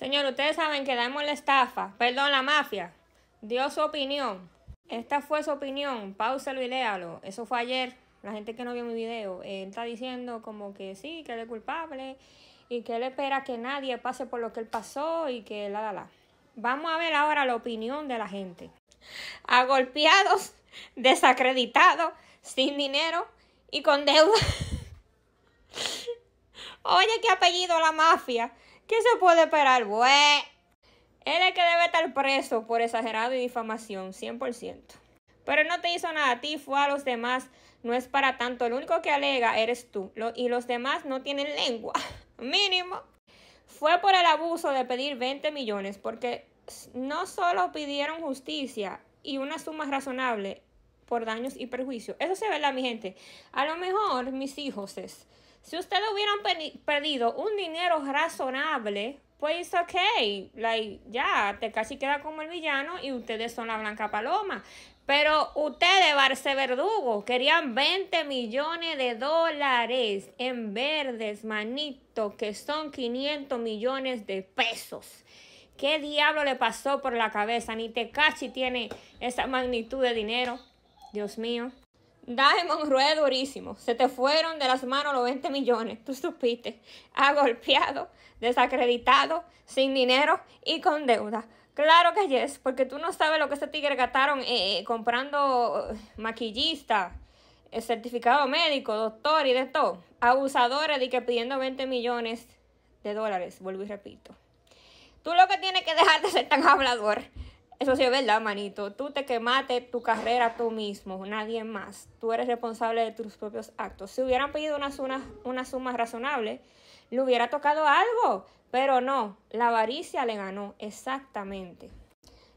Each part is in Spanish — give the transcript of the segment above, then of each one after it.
Señor, ustedes saben que damos la estafa, perdón, la mafia. Dio su opinión. Esta fue su opinión. Páuselo y léalo. Eso fue ayer. La gente que no vio mi video, él eh, está diciendo como que sí, que él es culpable y que él espera que nadie pase por lo que él pasó y que la, la, la. Vamos a ver ahora la opinión de la gente. Agolpeados, desacreditados, sin dinero y con deuda. Oye, qué apellido la mafia. ¿Qué se puede esperar, güey? Él es que debe estar preso por exagerado y difamación, 100%. Pero no te hizo nada a ti, fue a los demás. No es para tanto, lo único que alega eres tú. y los demás no tienen lengua, mínimo. Fue por el abuso de pedir 20 millones, porque no solo pidieron justicia y una suma razonable por daños y perjuicios. Eso se ve, la mi gente? A lo mejor mis hijos es si ustedes hubieran perdido un dinero razonable, pues ok, like, ya, te casi queda como el villano y ustedes son la blanca paloma. Pero ustedes, Barce Verdugo, querían 20 millones de dólares en verdes, manito, que son 500 millones de pesos. ¿Qué diablo le pasó por la cabeza? Ni Tekashi tiene esa magnitud de dinero. Dios mío. Diamond ruede durísimo. Se te fueron de las manos los 20 millones. Tú supiste. Agolpeado, desacreditado, sin dinero y con deuda. Claro que yes, porque tú no sabes lo que ese tigre gastaron eh, eh, comprando eh, maquillista, certificado médico, doctor y de todo. Abusadores de que pidiendo 20 millones de dólares, vuelvo y repito. Tú lo que tienes que dejar de ser tan hablador eso sí es verdad, manito. Tú te quemaste tu carrera tú mismo, nadie más. Tú eres responsable de tus propios actos. Si hubieran pedido una suma, razonable, le hubiera tocado algo. Pero no, la avaricia le ganó, exactamente.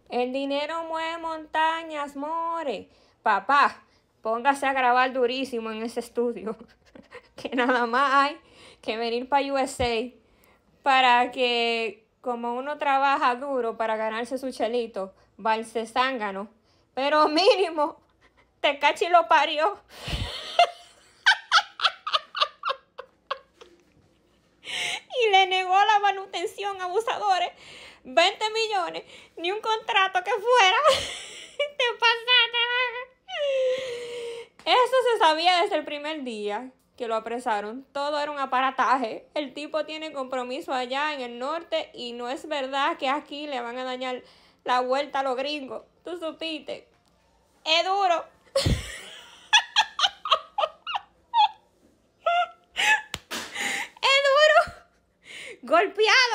El dinero mueve montañas, more. Papá, póngase a grabar durísimo en ese estudio. que nada más hay que venir para USA para que como uno trabaja duro para ganarse su chelito, zángano. pero mínimo, te cachi lo parió. y le negó la manutención a abusadores, 20 millones, ni un contrato que fuera. te pasaste. Eso se sabía desde el primer día que lo apresaron. Todo era un aparataje. El tipo tiene compromiso allá en el norte y no es verdad que aquí le van a dañar la vuelta a los gringos. Tú supiste. Es duro. es duro. Golpeado.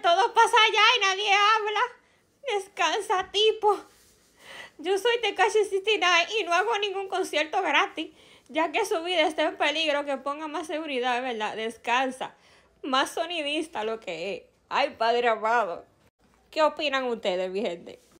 todo pasa allá y nadie habla. Descansa, tipo. Yo soy Tekashi 69 y no hago ningún concierto gratis, ya que su vida está en peligro, que ponga más seguridad, ¿verdad? Descansa. Más sonidista lo que es. Ay, padre amado. ¿Qué opinan ustedes, mi gente?